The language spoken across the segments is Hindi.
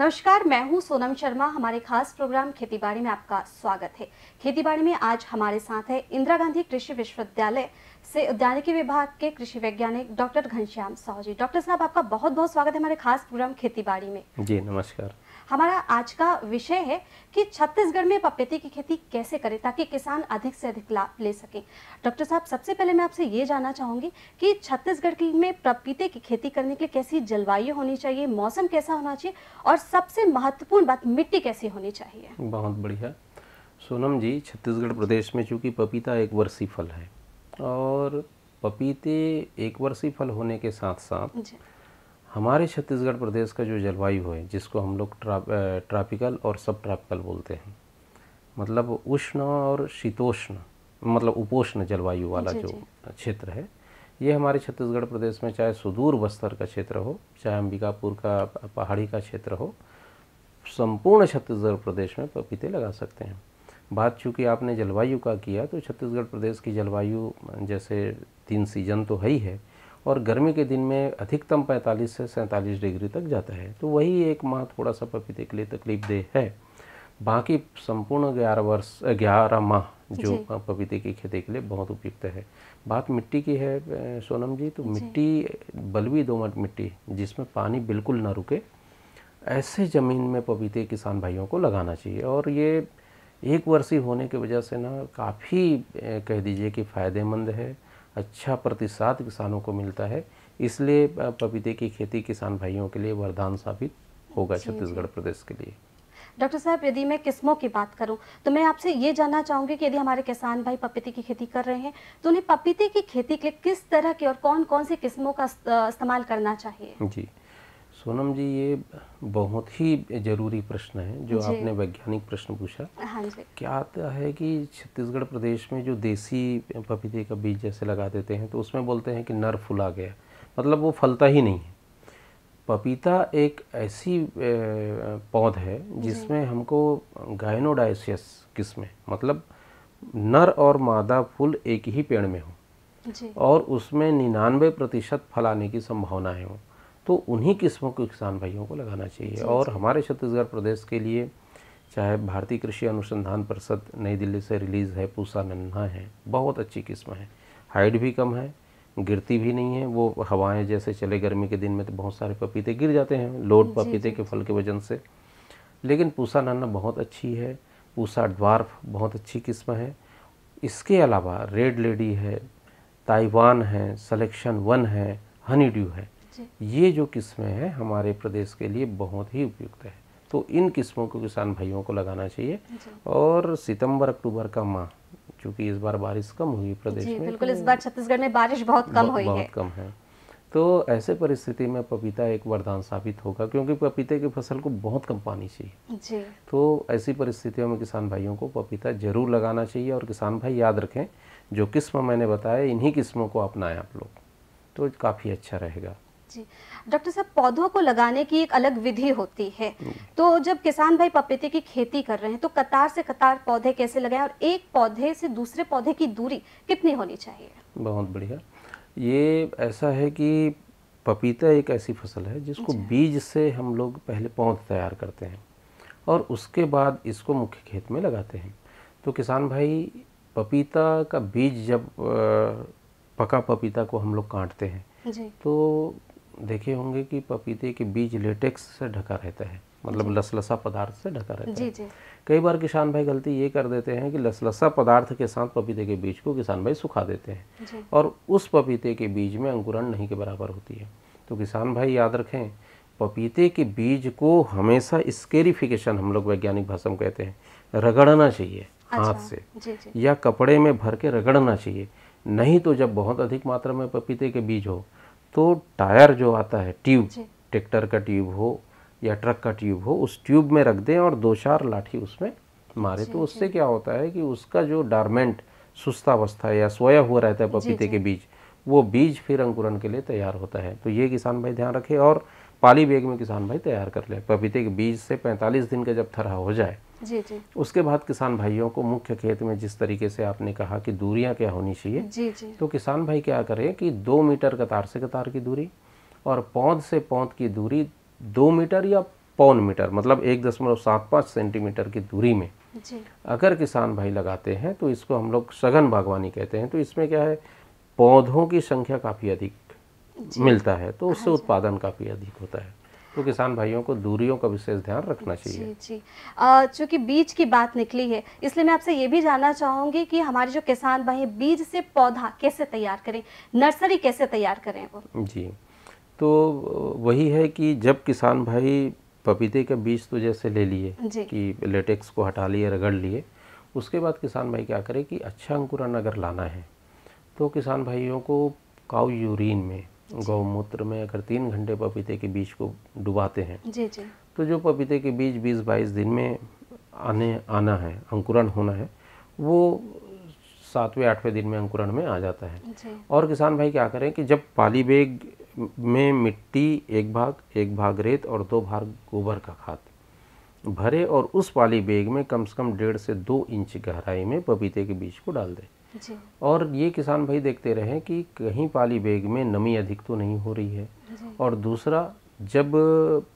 नमस्कार मैं हूं सोनम शर्मा हमारे खास प्रोग्राम खेतीबाड़ी में आपका स्वागत है खेतीबाड़ी में आज हमारे साथ है इंदिरा गांधी कृषि विश्वविद्यालय से उद्यानिकी विभाग के कृषि वैज्ञानिक डॉक्टर घनश्याम साहू जी डॉक्टर साहब आपका बहुत बहुत स्वागत है हमारे खास प्रोग्राम खेती बाड़ी में जी नमस्कार हमारा आज का विषय है कि छत्तीसगढ़ में पपीते की खेती कैसे करें ताकि किसान अधिक से अधिक लाभ ले सके डॉक्टर साहब सबसे पहले मैं आपसे ये जानना चाहूंगी कि छत्तीसगढ़ में पपीते की खेती करने के लिए कैसी जलवायु होनी चाहिए मौसम कैसा होना चाहिए और सबसे महत्वपूर्ण बात मिट्टी कैसी होनी चाहिए बहुत बढ़िया सोनम जी छत्तीसगढ़ प्रदेश में चूंकि पपीता एक वर्षी फल है और पपीते एक वर्षीय फल होने के साथ साथ हमारे छत्तीसगढ़ प्रदेश का जो जलवायु है जिसको हम लोग ट्रा, ट्रॉपिकल और सब ट्रॉपिकल बोलते हैं मतलब उष्ण और शीतोष्ण मतलब उपोष्ण जलवायु वाला जो क्षेत्र है ये हमारे छत्तीसगढ़ प्रदेश में चाहे सुदूर बस्तर का क्षेत्र हो चाहे अंबिकापुर का पहाड़ी का क्षेत्र हो संपूर्ण छत्तीसगढ़ प्रदेश में पपीते लगा सकते हैं बात चूँकि आपने जलवायु का किया तो छत्तीसगढ़ प्रदेश की जलवायु जैसे तीन सीजन तो है ही है और गर्मी के दिन में अधिकतम 45 से सैंतालीस डिग्री तक जाता है तो वही एक माह थोड़ा सा पपीते के लिए तकलीफ देह है बाकी संपूर्ण ग्यारह वर्ष ग्यारह माह जो पपीते की खेती के लिए बहुत उपयुक्त है बात मिट्टी की है सोनम जी तो जी। मिट्टी बलवी दोमट मिट्टी जिसमें पानी बिल्कुल ना रुके ऐसे ज़मीन में पपीते किसान भाइयों को लगाना चाहिए और ये एक वर्षीय होने की वजह से ना काफ़ी कह दीजिए कि फ़ायदेमंद है अच्छा प्रतिशत किसानों को मिलता है इसलिए पपीते की खेती किसान भाइयों के लिए वरदान साबित होगा छत्तीसगढ़ प्रदेश के लिए डॉक्टर साहब यदि मैं किस्मों की बात करूं तो मैं आपसे ये जानना चाहूंगी कि यदि हमारे किसान भाई पपीते की खेती कर रहे हैं तो उन्हें पपीते की खेती के लिए किस तरह की और कौन कौन सी किस्मों का इस्तेमाल करना चाहिए जी सोनम जी ये बहुत ही जरूरी प्रश्न है जो आपने वैज्ञानिक प्रश्न पूछा हाँ जी क्या आता है कि छत्तीसगढ़ प्रदेश में जो देसी पपीते का बीज जैसे लगा देते हैं तो उसमें बोलते हैं कि नर फुला गया मतलब वो फलता ही नहीं है पपीता एक ऐसी पौध है जिसमें हमको गायनोडाइसियस किस्में मतलब नर और मादा फूल एक ही पेड़ में हो और उसमें निन्यानवे प्रतिशत फलाने की संभावनाएँ हों तो उन्हीं किस्मों को किसान भाइयों को लगाना चाहिए और हमारे छत्तीसगढ़ प्रदेश के लिए चाहे भारतीय कृषि अनुसंधान परिषद नई दिल्ली से रिलीज़ है पूसा नन्हा है बहुत अच्छी किस्म है हाइट भी कम है गिरती भी नहीं है वो हवाएं जैसे चले गर्मी के दिन में तो बहुत सारे पपीते गिर जाते हैं लोड पपीते के फल के वजन से लेकिन पूसा नन्ना बहुत अच्छी है पूसा ड्वार्फ बहुत अच्छी किस्म है इसके अलावा रेड लेडी है ताइवान है सलेक्शन वन है हनी ड्यू है ये जो किस्में हैं हमारे प्रदेश के लिए बहुत ही उपयुक्त है तो इन किस्मों को किसान भाइयों को लगाना चाहिए और सितंबर अक्टूबर का माह क्योंकि इस बार बारिश कम हुई प्रदेश में बिल्कुल तो इस बार छत्तीसगढ़ में बारिश बहुत कम हुई बहुत कम है तो ऐसे परिस्थिति में पपीता एक वरदान साबित होगा क्योंकि पपीते की फसल को बहुत कम पानी चाहिए जी। तो ऐसी परिस्थितियों में किसान भाइयों को पपीता जरूर लगाना चाहिए और किसान भाई याद रखें जो किस्म मैंने बताया इन्हीं किस्मों को अपनाएं आप लोग तो काफ़ी अच्छा रहेगा जी डॉक्टर साहब पौधों को लगाने की एक अलग विधि होती है तो जब किसान भाई पपीते की खेती कर रहे हैं तो कतार से कतार पौधे कैसे लगाएं और एक पौधे से दूसरे पौधे की दूरी कितनी होनी चाहिए बहुत बढ़िया ये ऐसा है कि पपीता एक ऐसी फसल है जिसको अच्छा। बीज से हम लोग पहले पौध तैयार करते हैं और उसके बाद इसको मुख्य खेत में लगाते हैं तो किसान भाई पपीता का बीज जब पका पपीता को हम लोग काटते हैं तो देखे होंगे कि पपीते के बीज लेटेक्स से ढका रहता है मतलब लसलसा पदार्थ से ढका रहता जी, है जी। कई बार किसान भाई गलती ये कर देते हैं कि लसलसा पदार्थ के साथ पपीते के बीज को किसान भाई सुखा देते हैं और उस पपीते के बीज में अंकुरण नहीं के बराबर होती है तो किसान भाई याद रखें पपीते के बीज को हमेशा स्केरिफिकेशन हम लोग वैज्ञानिक भाषा में कहते हैं रगड़ना चाहिए हाथ अच्छा। से जी, जी। या कपड़े में भर के रगड़ना चाहिए नहीं तो जब बहुत अधिक मात्रा में पपीते के बीज हो तो टायर जो आता है ट्यूब ट्रैक्टर का ट्यूब हो या ट्रक का ट्यूब हो उस ट्यूब में रख दें और दो चार लाठी उसमें मारे तो उससे क्या होता है कि उसका जो डारमेंट सुस्तावस्था या सोया हुआ रहता है पपीते के बीज वो बीज फिर अंकुरण के लिए तैयार होता है तो ये किसान भाई ध्यान रखे और पाली बेग में किसान भाई तैयार कर ले पपीते के बीज से 45 दिन का जब थरा हो जाए जी जी उसके बाद किसान भाइयों को मुख्य खेत में जिस तरीके से आपने कहा कि दूरियां क्या होनी चाहिए जी जी तो किसान भाई क्या करें कि दो मीटर कतार से कतार की दूरी और पौध से पौध की दूरी दो मीटर या पौन मीटर मतलब एक दशमलव सात पाँच सेंटीमीटर की दूरी में जी। अगर किसान भाई लगाते हैं तो इसको हम लोग सघन बागवानी कहते हैं तो इसमें क्या है पौधों की संख्या काफ़ी अधिक मिलता है तो उससे हाँ उत्पादन काफ़ी अधिक होता है तो किसान भाइयों को दूरियों का विशेष ध्यान रखना चाहिए जी जी चूँकि बीज की बात निकली है इसलिए मैं आपसे ये भी जानना चाहूँगी कि हमारे जो किसान भाई बीज से पौधा कैसे तैयार करें नर्सरी कैसे तैयार करें वो जी तो वही है कि जब किसान भाई पपीते का बीज तो जैसे ले लिए कि लेटेक्स को हटा लिए रगड़ लिए उसके बाद किसान भाई क्या करे कि अच्छा अंकुरन अगर लाना है तो किसान भाइयों को काउ यूरिन में गौमूत्र में अगर तीन घंटे पपीते के बीज को डुबाते हैं जी जी तो जो पपीते के बीज बीस बाईस दिन में आने आना है अंकुरण होना है वो सातवें आठवें दिन में अंकुरण में आ जाता है और किसान भाई क्या करें कि जब पाली बेग में मिट्टी एक भाग एक भाग रेत और दो भाग गोबर का खाद भरे और उस पाली बेग में कम से कम डेढ़ से दो इंच गहराई में पपीते के बीज को डाल दें और ये किसान भाई देखते रहें कि कहीं पाली बैग में नमी अधिक तो नहीं हो रही है और दूसरा जब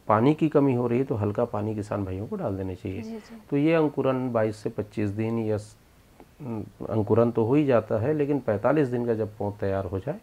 पानी की कमी हो रही है तो हल्का पानी किसान भाइयों को डाल देना चाहिए तो ये अंकुरन 22 से 25 दिन या अंकुरन तो हो ही जाता है लेकिन 45 दिन का जब पौध तैयार हो जाए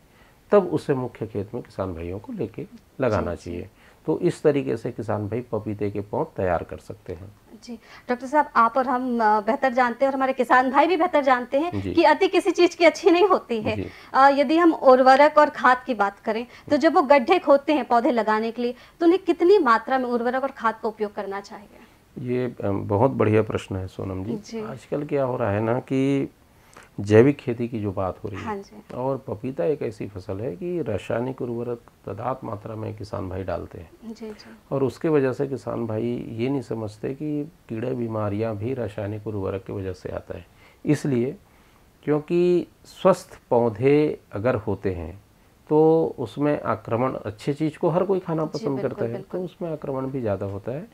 तब उसे मुख्य खेत में किसान भाइयों को लेके लगाना चाहिए तो इस तरीके से किसान भाई पपीते के पौध तैयार कर सकते हैं जी डॉक्टर साहब आप और हम बेहतर जानते हैं और हमारे किसान भाई भी बेहतर जानते हैं कि अति किसी चीज की अच्छी नहीं होती है आ, यदि हम उर्वरक और खाद की बात करें तो जब वो गड्ढे खोदते हैं पौधे लगाने के लिए तो उन्हें कितनी मात्रा में उर्वरक और खाद का उपयोग करना चाहिए ये बहुत बढ़िया प्रश्न है सोनम जी, जी। आजकल क्या हो रहा है ना कि जैविक खेती की जो बात हो रही है हाँ और पपीता एक ऐसी फसल है कि रासायनिक उर्वरक तदात मात्रा में किसान भाई डालते हैं जी जी। और उसके वजह से किसान भाई ये नहीं समझते कि कीड़े बीमारियां भी रासायनिक उर्वरक की वजह से आता है इसलिए क्योंकि स्वस्थ पौधे अगर होते हैं तो उसमें आक्रमण अच्छी चीज़ को हर कोई खाना पसंद करता है तो उसमें आक्रमण भी ज़्यादा होता है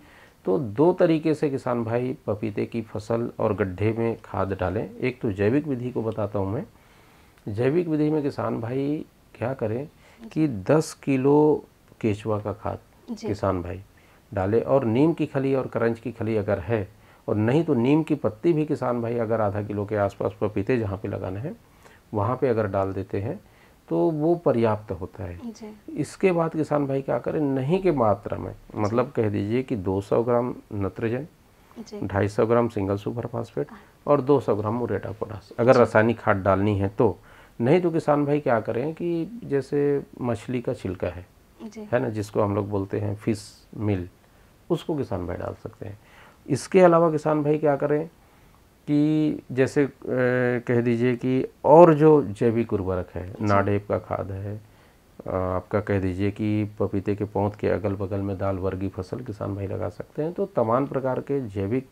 तो दो तरीके से किसान भाई पपीते की फसल और गड्ढे में खाद डालें एक तो जैविक विधि को बताता हूँ मैं जैविक विधि में किसान भाई क्या करें कि 10 किलो केचुआ का खाद किसान भाई डाले और नीम की खली और करंज की खली अगर है और नहीं तो नीम की पत्ती भी किसान भाई अगर आधा किलो के आसपास पपीते जहाँ पे लगाना है वहाँ पे अगर डाल देते हैं तो वो पर्याप्त होता है इसके बाद किसान भाई क्या करें नहीं के मात्रा में मतलब कह दीजिए कि 200 ग्राम नत्रजन ढाई सौ ग्राम सिंगल सुपर फास्फेट हाँ। और 200 ग्राम मुरेटा पोटास अगर रासायनिक खाद डालनी है तो नहीं तो किसान भाई क्या करें कि जैसे मछली का छिलका है है ना जिसको हम लोग बोलते हैं फिश मिल उसको किसान भाई डाल सकते हैं इसके अलावा किसान भाई क्या करें कि जैसे कह दीजिए कि और जो जैविक उर्वरक है नाडेप का खाद है आपका कह दीजिए कि पपीते के पौध के अगल बगल में दाल वर्गी फसल किसान भाई लगा सकते हैं तो तमाम प्रकार के जैविक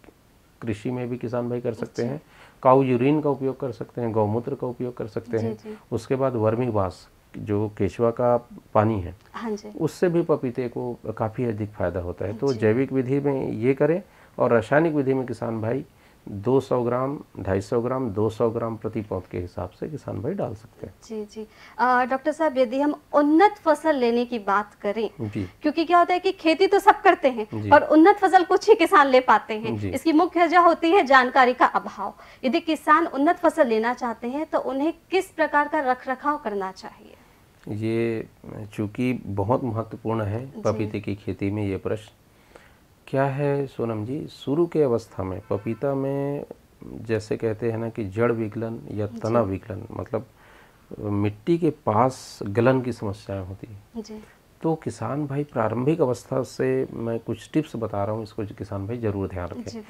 कृषि में भी किसान भाई कर सकते हैं काऊ यूरिन का उपयोग कर सकते हैं गौमूत्र का उपयोग कर सकते हैं उसके बाद वर्मी वास जो केशवा का पानी है हाँ उससे भी पपीते को काफ़ी अधिक फायदा होता है तो जैविक विधि में ये करें और रासायनिक विधि में किसान भाई 200 ग्राम 250 ग्राम 200 ग्राम प्रति पौध के हिसाब से किसान भाई डाल सकते हैं जी जी डॉक्टर साहब यदि हम उन्नत फसल लेने की बात करें क्योंकि क्या होता है कि खेती तो सब करते हैं और उन्नत फसल कुछ ही किसान ले पाते हैं इसकी मुख्य वजह होती है जानकारी का अभाव यदि किसान उन्नत फसल लेना चाहते हैं तो उन्हें किस प्रकार का रख रखाव करना चाहिए ये चूंकि बहुत महत्वपूर्ण है पपीते की खेती में ये प्रश्न क्या है सोनम जी शुरू के अवस्था में पपीता में जैसे कहते हैं ना कि जड़ विकलन या तना विकलन मतलब मिट्टी के पास गलन की समस्याएं होती है तो किसान भाई प्रारंभिक अवस्था से मैं कुछ टिप्स बता रहा हूँ इसको किसान भाई ज़रूर ध्यान रखें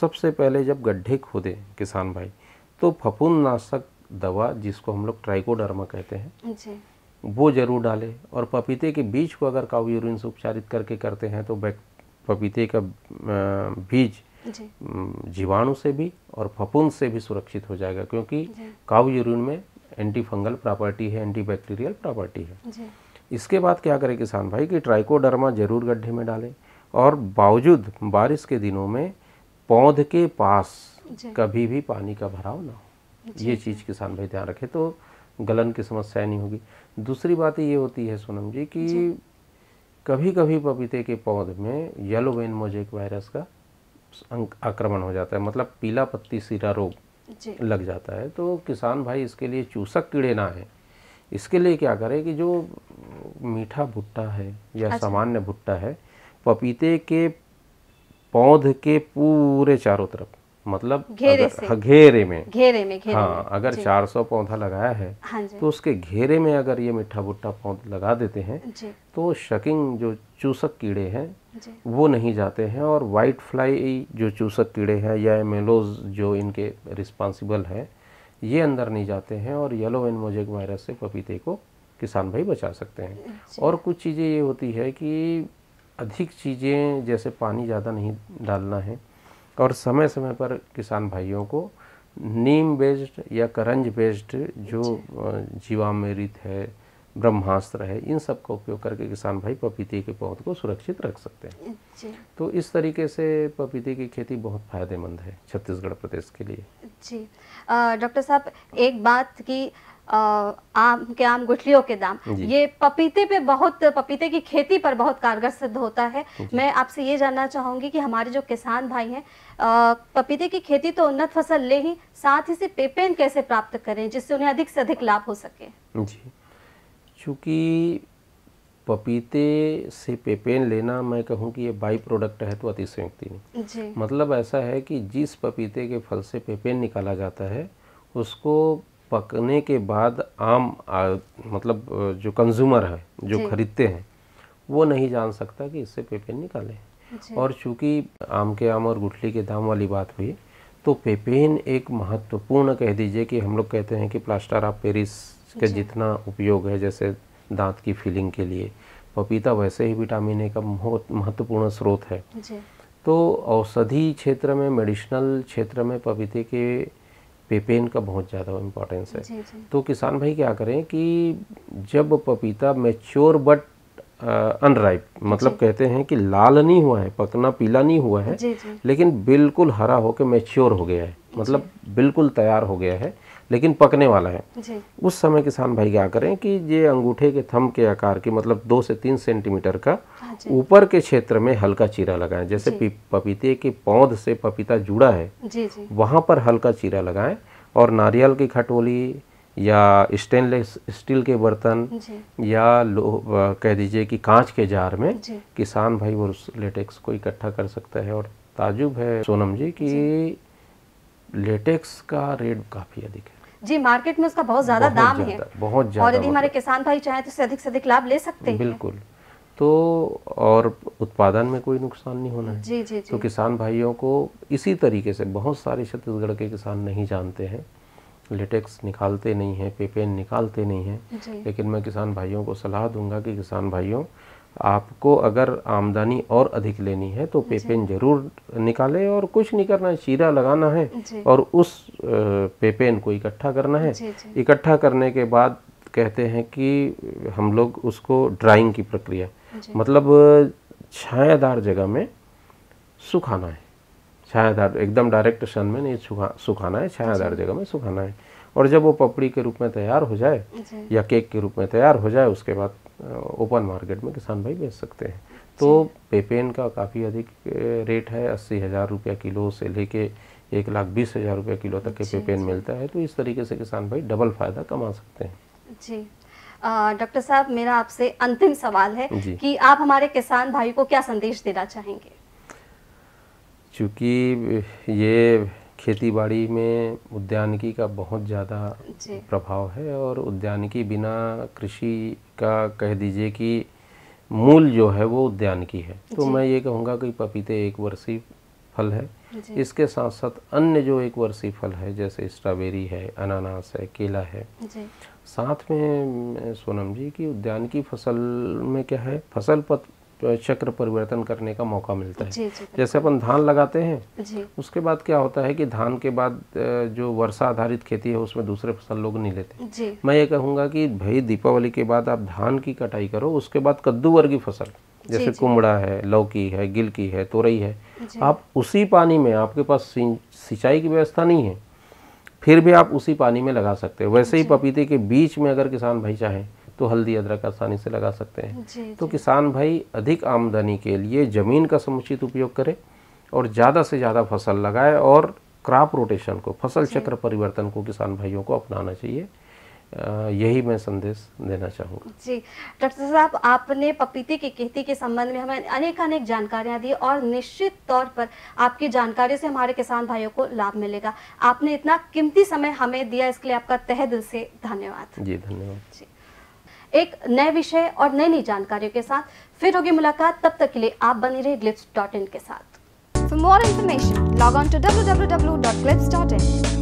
सबसे पहले जब गड्ढे खोदे किसान भाई तो फपुन नाशक दवा जिसको हम लोग ट्राइकोडर्मा कहते हैं वो ज़रूर डालें और पपीते के बीज को अगर काव्यूरिन से उपचारित करके करते हैं तो बैक्ट पपीते का बीज जीवाणु से भी और फपुंद से भी सुरक्षित हो जाएगा क्योंकि काउ यूरिन में एंटी फंगल प्रॉपर्टी है एंटी बैक्टीरियल प्रॉपर्टी है इसके बाद क्या करें किसान भाई कि ट्राइकोडर्मा जरूर गड्ढे में डालें और बावजूद बारिश के दिनों में पौध के पास कभी भी पानी का भराव ना हो ये चीज़ किसान भाई ध्यान रखे तो गलन की समस्या नहीं होगी दूसरी बात ये होती है सोनम जी कि कभी कभी पपीते के पौध में येलो वेन मोजेक वायरस का आक्रमण हो जाता है मतलब पीला पत्ती सीरा रोग लग जाता है तो किसान भाई इसके लिए चूसक कीड़े ना आए इसके लिए क्या करें कि जो मीठा भुट्टा है या अच्छा। सामान्य भुट्टा है पपीते के पौध के पूरे चारों तरफ मतलब घेरे से हाँ, घेरे में घेरे में घेरे हाँ में, अगर 400 पौधा लगाया है हाँ तो उसके घेरे में अगर ये मिठा बुट्टा पौध लगा देते हैं तो शकिंग जो चूसक कीड़े हैं वो नहीं जाते हैं और वाइट फ्लाई जो चूसक कीड़े हैं या एमेलोज जो इनके रिस्पॉन्सिबल है ये अंदर नहीं जाते हैं और येलो एंड मोजेक वायरस से पपीते को किसान भाई बचा सकते हैं और कुछ चीज़ें ये होती है कि अधिक चीज़ें जैसे पानी ज़्यादा नहीं डालना है और समय समय पर किसान भाइयों को नीम बेस्ड या करंज बेस्ड जो जीवामृत है ब्रह्मास्त्र है इन सब का उपयोग करके किसान भाई पपीते के पौध को सुरक्षित रख सकते हैं तो इस तरीके से पपीते की खेती बहुत फायदेमंद है छत्तीसगढ़ प्रदेश के लिए जी डॉक्टर साहब एक बात की आम के आम गुठलियों के दाम ये पपीते पे बहुत पपीते की खेती पर बहुत कारगर सिद्ध होता है मैं आपसे ये जानना चाहूंगी कि हमारे जो किसान भाई हैं पपीते की खेती तो उन्नत फसल ले ही साथ ही से पेपेन कैसे प्राप्त करें जिससे उन्हें अधिक से अधिक लाभ हो सके जी चूंकि पपीते से पेपेन लेना मैं कहूँ कि ये बाई प्रोडक्ट है तो अतिशयोक्ति नहीं मतलब ऐसा है कि जिस पपीते के फल से पेपेन निकाला जाता है उसको पकने के बाद आम आ, मतलब जो कंज्यूमर है जो खरीदते हैं वो नहीं जान सकता कि इससे पेपेन निकाले और चूँकि आम के आम और गुठली के दाम वाली बात हुई तो पेपेन एक महत्वपूर्ण कह दीजिए कि हम लोग कहते हैं कि प्लास्टर ऑफ पेरिस के जितना उपयोग है जैसे दांत की फीलिंग के लिए पपीता वैसे ही विटामिन ए का बहुत महत्वपूर्ण स्रोत है तो औषधि क्षेत्र में मेडिसिनल क्षेत्र में पपीते के पेपेन का बहुत ज़्यादा इम्पोर्टेंस है जी, जी. तो किसान भाई क्या करें कि जब पपीता मेच्योर बट अनराइप मतलब कहते हैं कि लाल नहीं हुआ है पकना पीला नहीं हुआ है जी, जी. लेकिन बिल्कुल हरा होकर मेच्योर हो गया है मतलब बिल्कुल तैयार हो गया है लेकिन पकने वाला है उस समय किसान भाई क्या करें कि ये अंगूठे के थम के आकार की मतलब दो से तीन सेंटीमीटर का हाँ ऊपर के क्षेत्र में हल्का चीरा लगाएं जैसे पपीते के पौध से पपीता जुड़ा है वहाँ पर हल्का चीरा लगाएं और नारियल की खटोली या स्टेनलेस स्टील के बर्तन या लो कह दीजिए कि कांच के जार में किसान भाई वो लेटेक्स को इकट्ठा कर सकता है और ताजुब है सोनम जी कि लेटेक्स का रेट काफ़ी अधिक है जी मार्केट में उसका बहुत ज्यादा दाम है बहुत ज्यादा और यदि हमारे किसान भाई चाहें तो अधिक से अधिक लाभ ले सकते हैं बिल्कुल तो और उत्पादन में कोई नुकसान नहीं होना है जी जी जी तो किसान भाइयों को इसी तरीके से बहुत सारे छत्तीसगढ़ के किसान नहीं जानते हैं लेटेक्स निकालते नहीं हैं पेपेन निकालते नहीं हैं लेकिन मैं किसान भाइयों को सलाह दूंगा कि किसान भाइयों आपको अगर आमदनी और अधिक लेनी है तो पेपेन ज़रूर निकालें और कुछ नहीं करना है शीरा लगाना है और उस पेपेन को इकट्ठा करना है इकट्ठा करने के बाद कहते हैं कि हम लोग उसको ड्राइंग की प्रक्रिया मतलब छायादार जगह में सुखाना है छायादार एकदम डायरेक्ट सन में नहीं सुखा सुखाना है छायादार जगह में सुखाना है और जब वो पपड़ी के रूप में तैयार हो जाए या केक के रूप में तैयार हो जाए उसके बाद ओपन मार्केट में किसान भाई बेच सकते हैं तो पेपेन का काफ़ी अधिक रेट है अस्सी हज़ार रुपया किलो से लेके एक लाख बीस हज़ार रुपया किलो तक के पेपेन मिलता है तो इस तरीके से किसान भाई डबल फ़ायदा कमा सकते हैं जी डॉक्टर साहब मेरा आपसे अंतिम सवाल है कि आप हमारे किसान भाई को क्या संदेश देना चाहेंगे चूँकि ये खेती बाड़ी में उद्यानिकी का बहुत ज़्यादा प्रभाव है और उद्यानिकी बिना कृषि का कह दीजिए कि मूल जो है वो उद्यानिकी है तो मैं ये कहूँगा कि पपीते एक वर्षीय फल है इसके साथ साथ अन्य जो एक वर्षीय फल है जैसे स्ट्रॉबेरी है अनानास है केला है साथ में सोनम जी की उद्यान की फसल में क्या है फसल चक्र परिवर्तन करने का मौका मिलता है जी, जी, जैसे अपन धान लगाते हैं जी। उसके बाद क्या होता है कि धान के बाद जो वर्षा आधारित खेती है उसमें दूसरे फसल लोग नहीं लेते जी। मैं ये कहूँगा कि भाई दीपावली के बाद आप धान की कटाई करो उसके बाद कद्दू वर्गीय फसल जैसे कुमड़ा है लौकी है गिलकी है तोरई है आप उसी पानी में आपके पास सिंचाई की व्यवस्था नहीं है फिर भी आप उसी पानी में लगा सकते हैं वैसे ही पपीते के बीच में अगर किसान भाई चाहें तो हल्दी अदरक आसानी से लगा सकते हैं जी, तो जी। किसान भाई अधिक आमदनी के लिए ज़मीन का समुचित उपयोग करे और ज़्यादा से ज़्यादा फसल लगाए और क्रॉप रोटेशन को फसल चक्र परिवर्तन को किसान भाइयों को अपनाना चाहिए यही मैं संदेश देना चाहूंगा जी डॉक्टर साहब आपने पपीते की खेती के संबंध में हमें अनेक अनेक जानकारियां दी और निश्चित तौर पर आपकी जानकारी से हमारे किसान भाइयों को लाभ मिलेगा आपने इतना कीमती समय हमें दिया इसके लिए आपका तहे दिल से धन्यवाद जी धन्यवाद जी एक नए विषय और नई नई जानकारियों के साथ फिर होगी मुलाकात तब तक के लिए आप बने रहे ग्लिप्स डॉट इन के साथ for more information log on to W W W dot Glips dot in